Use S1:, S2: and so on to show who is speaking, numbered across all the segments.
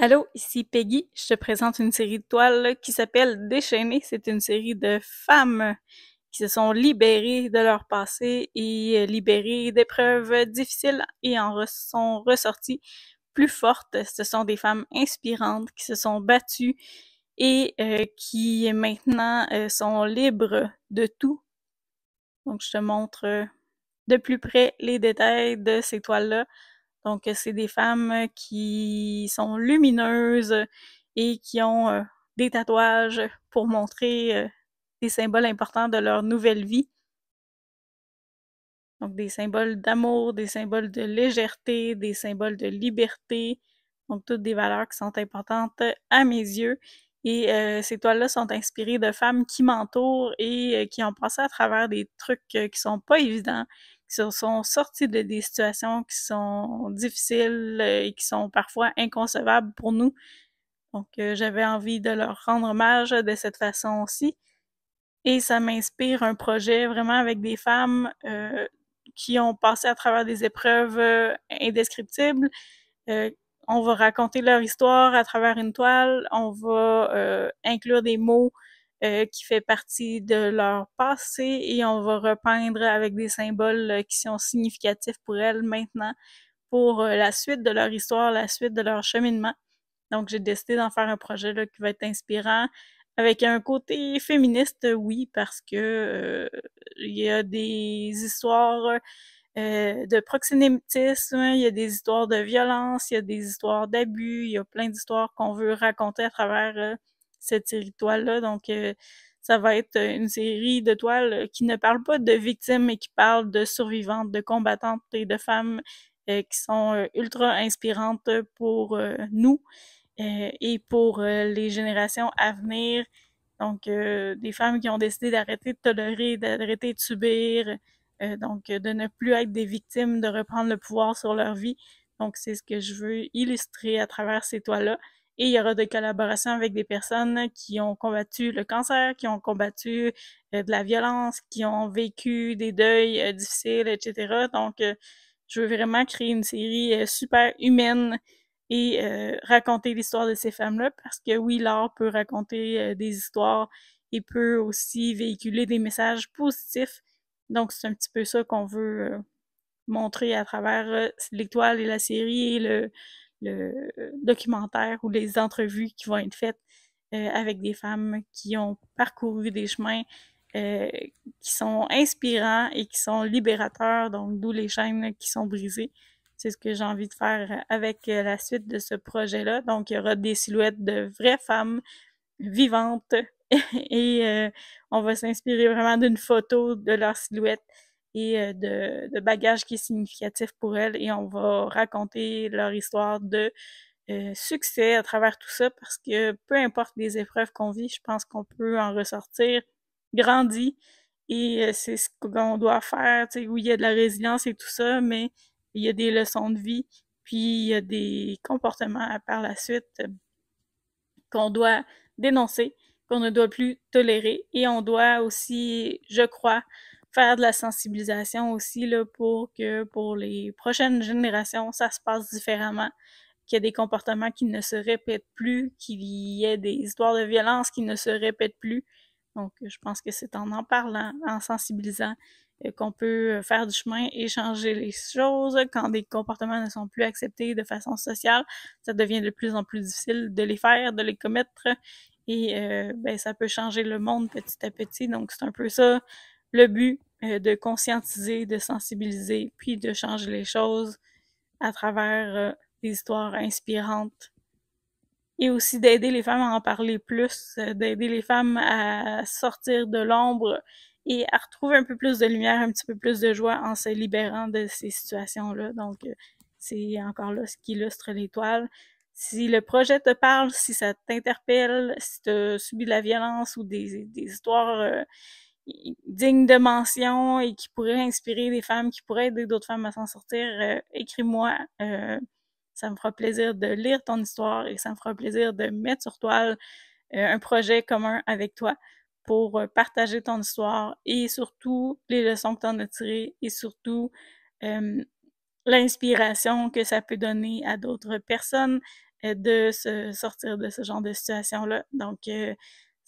S1: Allô, ici Peggy. Je te présente une série de toiles qui s'appelle Déchaînées ». C'est une série de femmes qui se sont libérées de leur passé et euh, libérées d'épreuves difficiles et en sont ressorties plus fortes. Ce sont des femmes inspirantes qui se sont battues et euh, qui maintenant euh, sont libres de tout. Donc, je te montre de plus près les détails de ces toiles-là. Donc, euh, c'est des femmes euh, qui sont lumineuses euh, et qui ont des tatouages pour montrer des symboles importants de leur nouvelle vie. Donc, des symboles d'amour, des symboles de légèreté, des symboles de liberté. Donc, toutes des valeurs qui sont importantes à mes yeux. Et ces toiles-là sont inspirées de femmes qui m'entourent et qui ont passé à travers des trucs qui qui sont pas évidents, qui sont sortis de des situations qui sont difficiles euh, et qui sont parfois inconcevables pour nous. Donc, euh, j'avais envie de leur rendre hommage de cette façon aussi. Et ça m'inspire un projet vraiment avec des femmes euh, qui ont passé à travers des épreuves indescriptibles. on va raconter leur histoire à travers une toile, on va inclure des mots euh, qui fait partie de leur passé et on va repeindre avec des symboles euh, qui sont significatifs pour elles maintenant pour euh, la suite de leur histoire, la suite de leur cheminement. Donc, j'ai décidé d'en faire un projet là, qui va être inspirant, avec un côté féministe, oui, parce que il y a des histoires euh, de proxénétisme, il y a des histoires de violence, il y a des histoires d'abus, il y a plein d'histoires qu'on veut raconter à travers cette série de toiles-là. Donc, euh, ça va être une série de toiles euh, qui ne parle pas de victimes, mais qui parle de survivantes, de combattantes et de femmes euh, qui sont ultra inspirantes pour nous et pour les générations à venir. Donc, des femmes qui ont décidé d'arrêter de tolérer, d'arrêter de subir, donc de ne plus être des victimes, de reprendre le pouvoir sur leur vie. Donc, c'est ce que je veux illustrer à travers ces toiles là et il y aura des collaborations avec des personnes qui ont combattu le cancer, qui ont combattu euh, de la violence, qui ont vécu des deuils euh, difficiles, etc. Donc, euh, je veux vraiment créer une série super humaine et raconter l'histoire de ces femmes-là parce que oui, l'art peut raconter des histoires et peut aussi véhiculer des messages positifs. Donc, c'est un petit peu ça qu'on veut montrer à travers l'étoile et la série et le, le euh, documentaire ou les entrevues qui vont être faites euh, avec des femmes qui ont parcouru des chemins euh, qui sont inspirants et qui sont libérateurs, donc d'où les chaînes qui sont brisées. C'est ce que j'ai envie de faire avec la suite de ce projet-là. Donc, il y aura des silhouettes de vraies femmes vivantes et on va s'inspirer vraiment d'une photo de leur silhouette et euh, de, de bagages qui est significatif pour elles et on va raconter leur histoire de euh, succès à travers tout ça parce que peu importe les épreuves qu'on vit, je pense qu'on peut en ressortir grandi et euh, c'est ce qu'on doit faire. Tu sais, oui, il y a de la résilience et tout ça, mais il y a des leçons de vie, puis il y a des comportements par la suite qu'on doit dénoncer, qu'on ne doit plus tolérer et on doit aussi, je crois, faire de la sensibilisation aussi là, pour que pour les prochaines générations, ça se passe différemment, qu'il y ait des comportements qui ne se répètent plus, qu'il y ait des histoires de violence qui ne se répètent plus. Donc, je pense que c'est en en parlant, en sensibilisant, euh, qu'on peut euh, faire du chemin et changer les choses. Quand des comportements ne sont plus acceptés de façon sociale, ça devient de plus en plus difficile de les faire, de les commettre. Et euh, ben, ça peut changer le monde petit à petit. Donc, c'est un peu ça le but euh, de conscientiser, de sensibiliser, puis de changer les choses à travers euh, des histoires inspirantes. Et aussi d'aider les femmes à en parler plus, euh, d'aider les femmes à sortir de l'ombre et à retrouver un peu plus de lumière, un petit peu plus de joie en se libérant de ces situations-là. Donc, c'est encore là ce qui illustre l'étoile. Si le projet te parle, si ça t'interpelle, si tu as subi de la violence ou des, des histoires digne de mention et qui pourrait inspirer des femmes, qui pourraient aider d'autres femmes à s'en sortir, euh, écris-moi. Euh, ça me fera plaisir de lire ton histoire et ça me fera plaisir de mettre sur toile euh, un projet commun avec toi pour partager ton histoire et surtout les leçons que tu en as tirées et surtout l'inspiration que ça peut donner à d'autres personnes de se sortir de ce genre de situation-là. Donc,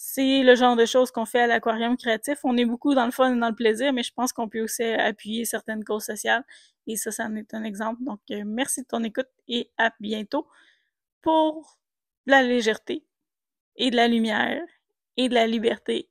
S1: c'est le genre de choses qu'on fait à l'aquarium créatif. On est beaucoup dans le fun et dans le plaisir, mais je pense qu'on peut aussi appuyer certaines causes sociales. Et ça, ça en est un exemple. Donc, euh, merci de ton écoute et à bientôt pour la légèreté et de la lumière et de la liberté